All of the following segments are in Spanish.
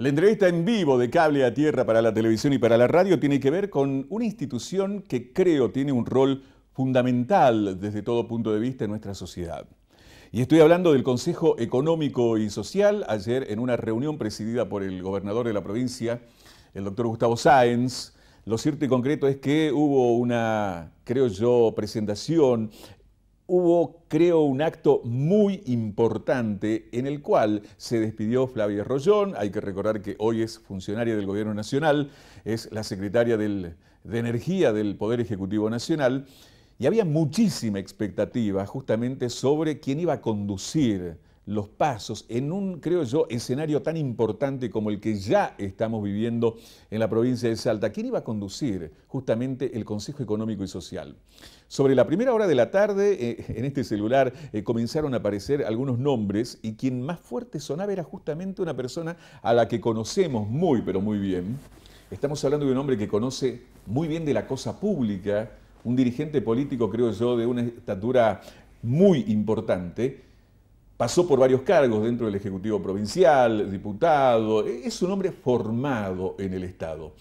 La entrevista en vivo de cable a tierra para la televisión y para la radio tiene que ver con una institución que creo tiene un rol fundamental desde todo punto de vista en nuestra sociedad. Y estoy hablando del Consejo Económico y Social. Ayer en una reunión presidida por el gobernador de la provincia, el doctor Gustavo Sáenz, lo cierto y concreto es que hubo una, creo yo, presentación hubo, creo, un acto muy importante en el cual se despidió Flavia Rollón. Hay que recordar que hoy es funcionaria del Gobierno Nacional, es la secretaria de Energía del Poder Ejecutivo Nacional. Y había muchísima expectativa justamente sobre quién iba a conducir los pasos en un, creo yo, escenario tan importante como el que ya estamos viviendo en la provincia de Salta. ¿Quién iba a conducir justamente el Consejo Económico y Social? Sobre la primera hora de la tarde, eh, en este celular eh, comenzaron a aparecer algunos nombres y quien más fuerte sonaba era justamente una persona a la que conocemos muy, pero muy bien. Estamos hablando de un hombre que conoce muy bien de la cosa pública, un dirigente político, creo yo, de una estatura muy importante pasó por varios cargos dentro del Ejecutivo Provincial, diputado, e-, es un hombre formado en el Estado.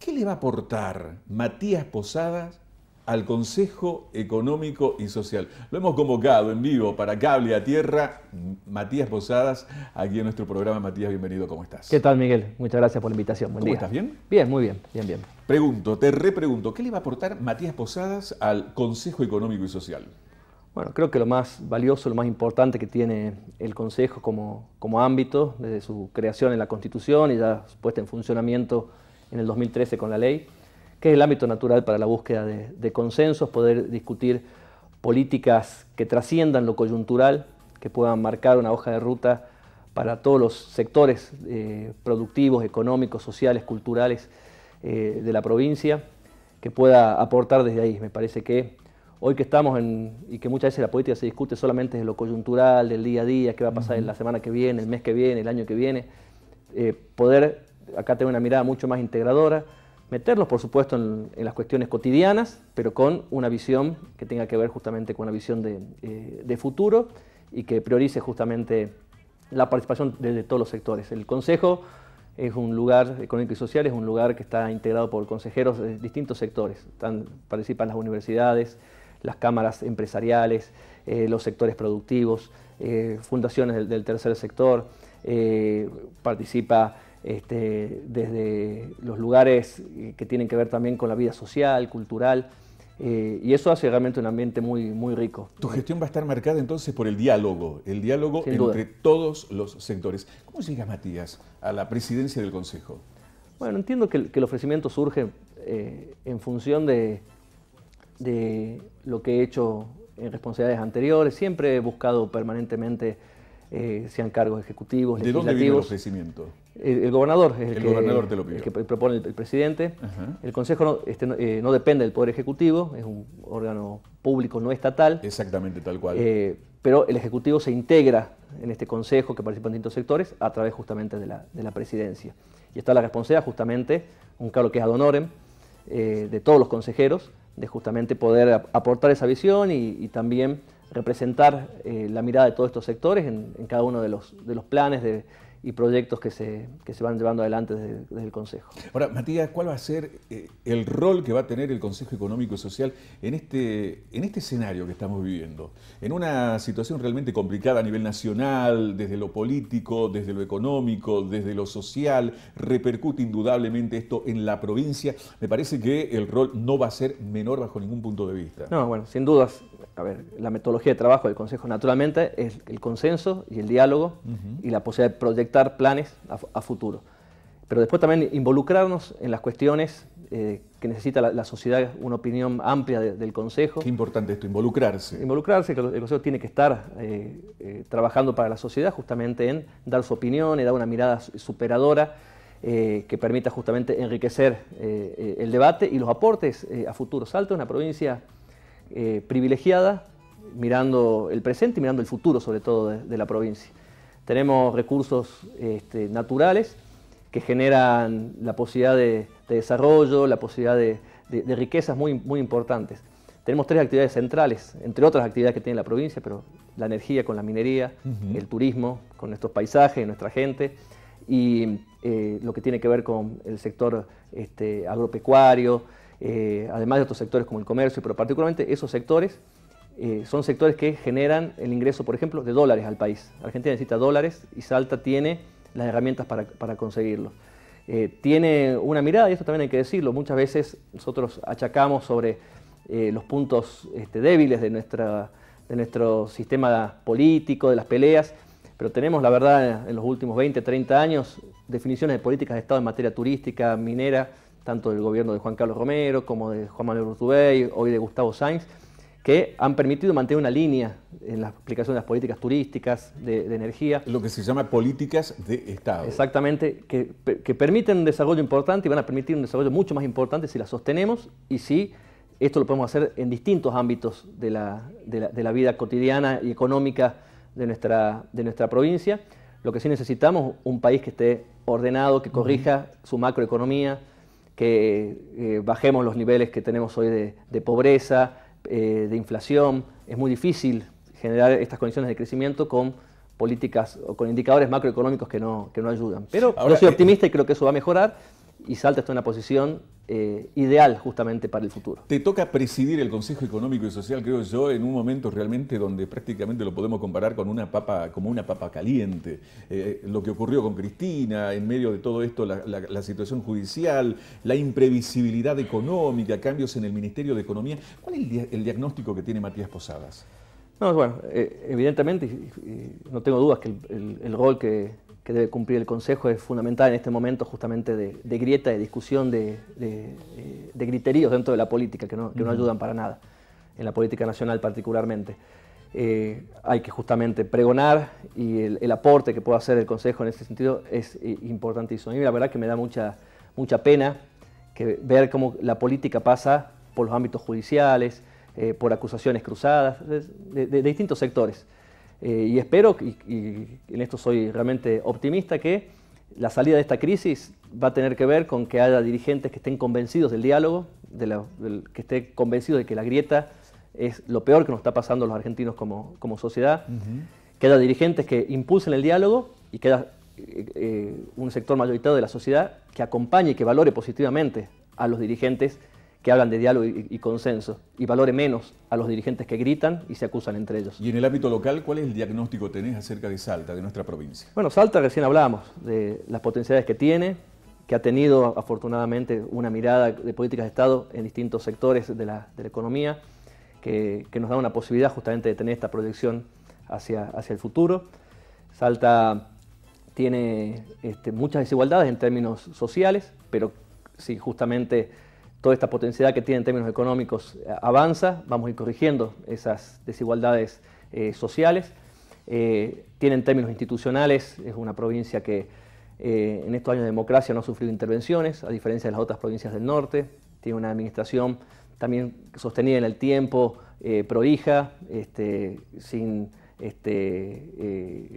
¿Qué le va a aportar Matías Posadas al Consejo Económico y Social? Lo hemos convocado en vivo para Cable a Tierra, Matías Posadas, aquí en nuestro programa. Matías, bienvenido, ¿cómo estás? ¿Qué tal, Miguel? Muchas gracias por la invitación. Buen ¿Cómo estás? ¿Bien? Bien, muy bien, bien, bien. Pregunto, te repregunto, ¿qué le va a aportar Matías Posadas al Consejo Económico y Social? Bueno, creo que lo más valioso, lo más importante que tiene el Consejo como, como ámbito, desde su creación en la Constitución y ya puesta en funcionamiento en el 2013 con la ley, que es el ámbito natural para la búsqueda de, consensos, poder discutir políticas que trasciendan lo coyuntural, que puedan marcar una hoja de ruta para todos los sectores eh, productivos, económicos, sociales, culturales eh, de la provincia, que pueda aportar desde ahí. Me parece que Hoy que estamos en, y que muchas veces la política se discute solamente de lo coyuntural, del día a día, qué va a pasar en la semana que viene, el mes que viene, el año que viene, eh, poder acá tener una mirada mucho más integradora, meterlos por supuesto en, las cuestiones cotidianas, pero con una visión que tenga que ver justamente con una visión de, eh, futuro y que priorice justamente la participación de, todos los sectores. El Consejo es un lugar económico y social, es un lugar que está integrado por consejeros de distintos sectores. participan las universidades, las cámaras empresariales, eh, los sectores productivos, eh, fundaciones del, tercer sector, eh, participa este, desde los lugares que tienen que ver también con la vida social, cultural. y eso hace realmente un ambiente muy, muy rico. Tu gestión va a estar marcada entonces por el diálogo, el diálogo entre todos los sectores. ¿Cómo llega Matías a la presidencia del Consejo? Bueno, entiendo que, el ofrecimiento surge en función de, de lo que he hecho en responsabilidades anteriores. Siempre he buscado permanentemente, eh, sean cargos ejecutivos, legislativos. ¿De dónde el El, gobernador es el, que, gobernador te lo que propone el, presidente. El Consejo este, eh, no, depende del Poder Ejecutivo, es un órgano público no estatal. Exactamente, tal cual. Eh, pero el Ejecutivo se integra en este Consejo que participa en distintos sectores a través justamente de la, de la presidencia. Y está la responsabilidad justamente, un cargo que es ad honorem, de todos los consejeros, de justamente poder aportar esa visión y, también representar eh, la mirada de todos estos sectores en, en cada uno de los, de los planes de, y proyectos que se, que se van llevando adelante desde, el Consejo. Ahora, Matías, ¿cuál va a ser eh, el rol que va a tener el Consejo Económico y Social en este, en este escenario que estamos viviendo? En una situación realmente complicada a nivel nacional, desde lo político, desde lo económico, desde lo social, repercute indudablemente esto en la provincia. Me parece que el rol no va a ser menor bajo ningún punto de vista. No, bueno, sin dudas, a ver, la metodología de trabajo del Consejo naturalmente es el consenso y el diálogo y la posibilidad de proyectar planes a, futuro. Pero después también involucrarnos en las cuestiones eh, que necesita la, sociedad, una opinión amplia del Consejo. Qué importante esto, involucrarse. Involucrarse, el, Consejo tiene que estar eh, eh, trabajando para la sociedad justamente en dar su opinión, en dar una mirada superadora. que permita justamente enriquecer el debate y los aportes a futuro. Salto es una provincia privilegiada, mirando el presente y mirando el futuro sobre todo de la provincia. Tenemos recursos este, naturales que generan la posibilidad de, desarrollo, la posibilidad de, riquezas muy, importantes. Tenemos tres actividades centrales, entre otras actividades que tiene la provincia, pero la energía con la minería, el turismo con nuestros paisajes, nuestra gente, y eh, lo que tiene que ver con el sector este, agropecuario, eh, además de otros sectores como el comercio, pero particularmente esos sectores eh, son sectores que generan el ingreso, por ejemplo, de dólares al país. Argentina necesita dólares y Salta tiene las herramientas para, para conseguirlo. Eh, tiene una mirada, y esto también hay que decirlo, muchas veces nosotros achacamos sobre eh, los puntos este, débiles de, nuestra, de nuestro sistema político, de las peleas, pero tenemos, la verdad, en los últimos 20, 30 años, definiciones de políticas de Estado en materia turística, minera, tanto del gobierno de Juan Carlos Romero como de Juan Manuel Urtubey, hoy de Gustavo Sainz, que han permitido mantener una línea en la aplicación de las políticas turísticas, de, energía. Lo que se llama políticas de Estado. Exactamente, que, permiten un desarrollo importante y van a permitir un desarrollo mucho más importante si la sostenemos y si esto lo podemos hacer en distintos ámbitos de la, vida cotidiana y económica de nuestra, de nuestra provincia. Lo que sí necesitamos, un país que esté ordenado, que corrija su macroeconomía, que eh, bajemos los niveles que tenemos hoy de pobreza, eh, de inflación, es muy difícil generar estas condiciones de crecimiento con políticas o con indicadores macroeconómicos que no, ayudan. Pero Ahora, yo soy eh, optimista y creo que eso va a mejorar y Salta está en una posición eh, ideal justamente para el futuro. Te toca presidir el Consejo Económico y Social, creo yo, en un momento realmente donde prácticamente lo podemos comparar con una papa, como una papa caliente. Eh, lo que ocurrió con Cristina, en medio de todo esto, la, situación judicial, la imprevisibilidad económica, cambios en el Ministerio de Economía. ¿Cuál es el, diagnóstico que tiene Matías Posadas? No, bueno, eh, evidentemente, no tengo dudas que el, el rol que que debe cumplir el Consejo es fundamental en este momento justamente de, grieta, de discusión, de, griteríos eh, dentro de la política que, no, ayudan para nada, en la política nacional particularmente. Eh, hay que justamente pregonar y el, aporte que puede hacer el Consejo en este sentido es eh, importantísimo. Y la verdad que me da mucha, mucha pena que ver cómo la política pasa por los ámbitos judiciales, por acusaciones cruzadas, de distintos sectores. Eh, y espero, y, en esto soy realmente optimista, que la salida de esta crisis va a tener que ver con que haya dirigentes que estén convencidos del diálogo, que estén convencidos de que la grieta es lo peor que nos está pasando a los argentinos como, sociedad, que haya dirigentes que impulsen el diálogo y que haya eh, eh, un sector mayoritario de la sociedad que acompañe y que valore positivamente a los dirigentes que hablan de diálogo y, consenso y valore menos a los dirigentes que gritan y se acusan entre ellos. Y en el ámbito local, ¿cuál es el diagnóstico que tenés acerca de Salta, de nuestra provincia? Bueno, Salta recién hablábamos de las potencialidades que tiene, que ha tenido afortunadamente una mirada de políticas de Estado en distintos sectores de la, de economía, que, nos da una posibilidad justamente de tener esta proyección hacia, hacia el futuro. Salta tiene este, muchas desigualdades en términos sociales, pero si justamente toda esta potencialidad que tiene en términos económicos eh, avanza, vamos a ir corrigiendo esas desigualdades eh, sociales. Eh, tiene en términos institucionales, es una provincia que eh, en estos años de democracia no ha sufrido intervenciones, a diferencia de las otras provincias del norte. Tiene una administración también sostenida en el tiempo, prolija, este, sin, este,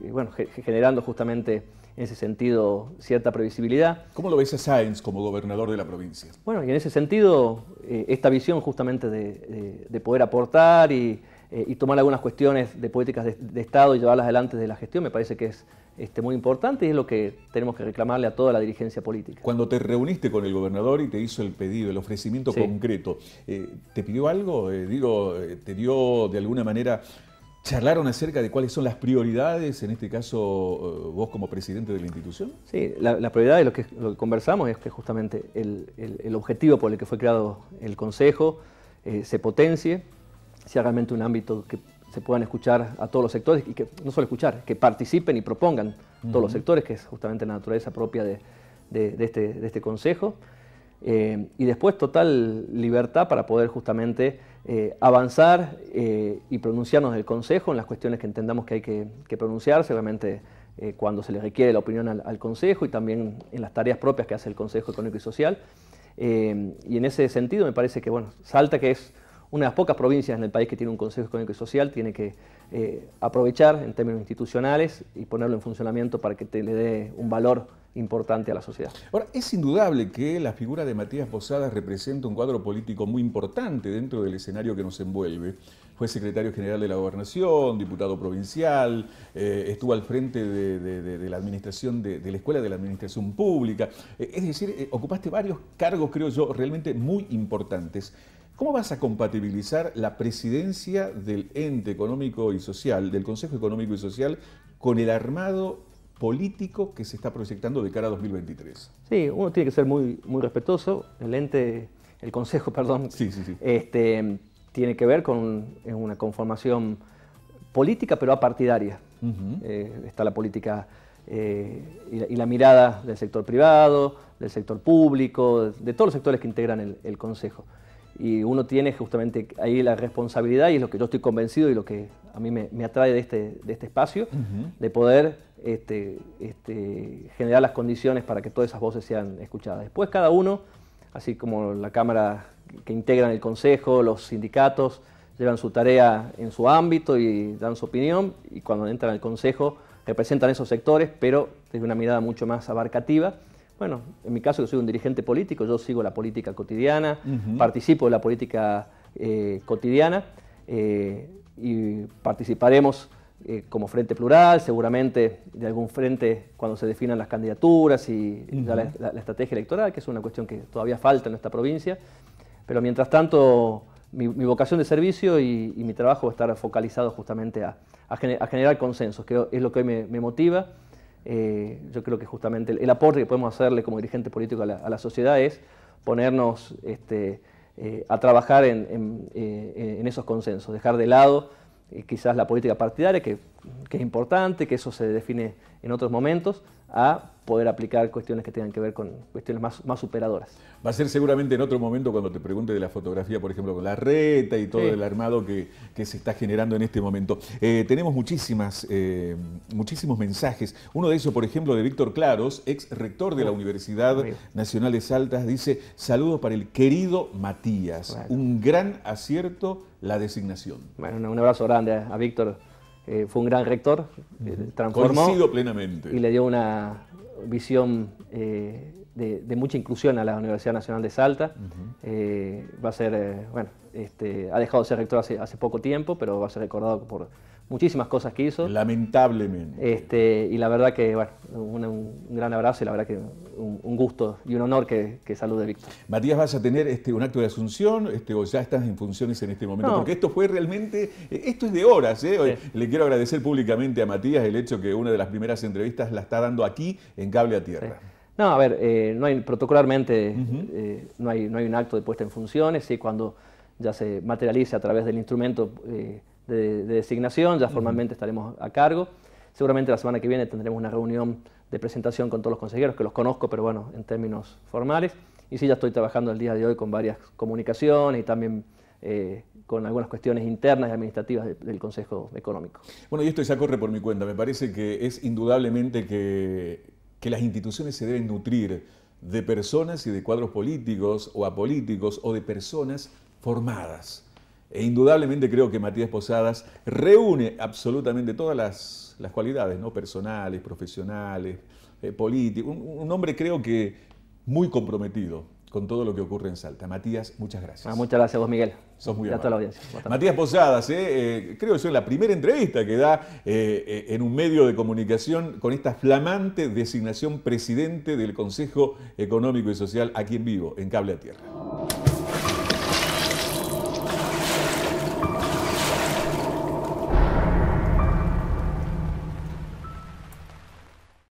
generando justamente en ese sentido cierta previsibilidad. ¿Cómo lo ves a Sáenz como gobernador de la provincia? Bueno, y en ese sentido, eh, esta visión justamente de, poder aportar eh, y, tomar algunas cuestiones de políticas de, Estado y llevarlas adelante de la gestión me parece que es este, muy importante y es lo que tenemos que reclamarle a toda la dirigencia política. Cuando te reuniste con el gobernador y te hizo el pedido, el ofrecimiento concreto, eh, ¿te pidió algo? digo, ¿te dio de alguna manera ¿Charlaron acerca de cuáles son las prioridades, en este caso eh, vos como presidente de la institución? Sí, la, prioridad de lo que, conversamos es que justamente el, objetivo por el que fue creado el Consejo eh, se potencie, sea realmente un ámbito que se puedan escuchar a todos los sectores y que no solo escuchar, que participen y propongan todos los sectores, que es justamente la naturaleza propia de, este, este, Consejo. Eh, y después total libertad para poder justamente eh, avanzar eh, y pronunciarnos del Consejo en las cuestiones que entendamos que hay que, pronunciar pronunciarse, eh, cuando se le requiere la opinión al, Consejo y también en las tareas propias que hace el Consejo Económico y Social. y en ese sentido me parece que, bueno, Salta, que es una de las pocas provincias en el país que tiene un Consejo Económico y Social, tiene que aprovechar en términos institucionales y ponerlo en funcionamiento para que le dé un valor importante a la sociedad. Ahora, es indudable que la figura de Matías Posadas representa un cuadro político muy importante dentro del escenario que nos envuelve. Fue secretario general de la gobernación, diputado provincial, eh, estuvo al frente de, la administración de, la Escuela de la Administración Pública. Eh, es decir, eh, ocupaste varios cargos, creo yo, realmente muy importantes. ¿Cómo vas a compatibilizar la presidencia del ente económico y social, del Consejo Económico y Social, con el armado político que se está proyectando de cara a 2023? Sí, uno tiene que ser muy, muy respetuoso. El ente, el consejo, perdón, Este, tiene que ver con una conformación política, pero apartidaria. Eh, está la política eh, y, la, mirada del sector privado, del sector público, de, todos los sectores que integran el consejo y uno tiene justamente ahí la responsabilidad y es lo que yo estoy convencido y lo que a mí me, atrae de este, este espacio, de poder este, este, generar las condiciones para que todas esas voces sean escuchadas. Después cada uno, así como la Cámara que integran el Consejo, los sindicatos, llevan su tarea en su ámbito y dan su opinión y cuando entran al Consejo representan esos sectores, pero desde una mirada mucho más abarcativa bueno, en mi caso, que soy un dirigente político, yo sigo la política cotidiana, participo de la política eh, cotidiana eh, y participaremos eh, como Frente Plural, seguramente de algún frente cuando se definan las candidaturas y la, estrategia electoral, que es una cuestión que todavía falta en nuestra provincia. Pero mientras tanto, mi, vocación de servicio y, mi trabajo va a estar focalizado justamente a, generar consensos, que es lo que me motiva eh, yo creo que justamente el, aporte que podemos hacerle como dirigente político a la, sociedad es ponernos este, eh, a trabajar en, eh, en, esos consensos, dejar de lado quizás la política partidaria, que que es importante, que eso se define en otros momentos, a poder aplicar cuestiones que tengan que ver con cuestiones más, más superadoras. Va a ser seguramente en otro momento cuando te pregunte de la fotografía, por ejemplo, con la reta y todo el armado que, se está generando en este momento. Eh, tenemos muchísimas, eh, muchísimos mensajes. Uno de ellos, por ejemplo, de Víctor Claros, ex rector de la Universidad Nacional de Saltas, dice, saludos para el querido Matías. Un gran acierto la designación. Bueno, un abrazo grande a Víctor. Eh, fue un gran rector, eh, transformó plenamente. y le dio una visión eh, de, mucha inclusión a la Universidad Nacional de Salta. va a ser, bueno, este, ha dejado de ser rector hace, hace poco tiempo, pero va a ser recordado por muchísimas cosas que hizo. Lamentablemente. Este, y la verdad que, bueno, un, gran abrazo y la verdad que un, gusto y un honor que, que salude Víctor. Matías, ¿vas a tener este, un acto de asunción este, o ya estás en funciones en este momento? Porque esto fue realmente, eh, esto es de horas. ¿eh? Le quiero agradecer públicamente a Matías el hecho que una de las primeras entrevistas la está dando aquí en Cable a Tierra. No, a ver, eh, no hay, protocolarmente eh, no, hay, no hay un acto de puesta en funciones, y cuando ya se materializa a través del instrumento de, designación, ya formalmente estaremos a cargo. Seguramente la semana que viene tendremos una reunión de presentación con todos los consejeros, que los conozco, pero bueno, en términos formales. Y sí, ya estoy trabajando el día de hoy con varias comunicaciones y también eh, con algunas cuestiones internas y administrativas del, del Consejo Económico. Bueno, y esto ya corre por mi cuenta. Me parece que es indudablemente que, que las instituciones se deben nutrir de personas y de cuadros políticos o apolíticos o de personas formadas e indudablemente creo que Matías Posadas reúne absolutamente todas las, cualidades, ¿no? Personales, profesionales, eh, políticos, Un, hombre creo que muy comprometido con todo lo que ocurre en Salta. Matías, muchas gracias. Ah, muchas gracias vos, Miguel. Sos muy toda Matías Posadas, eh, eh, creo que es la primera entrevista que da en un medio de comunicación con esta flamante designación presidente del Consejo Económico y Social aquí en vivo, en Cable a Tierra.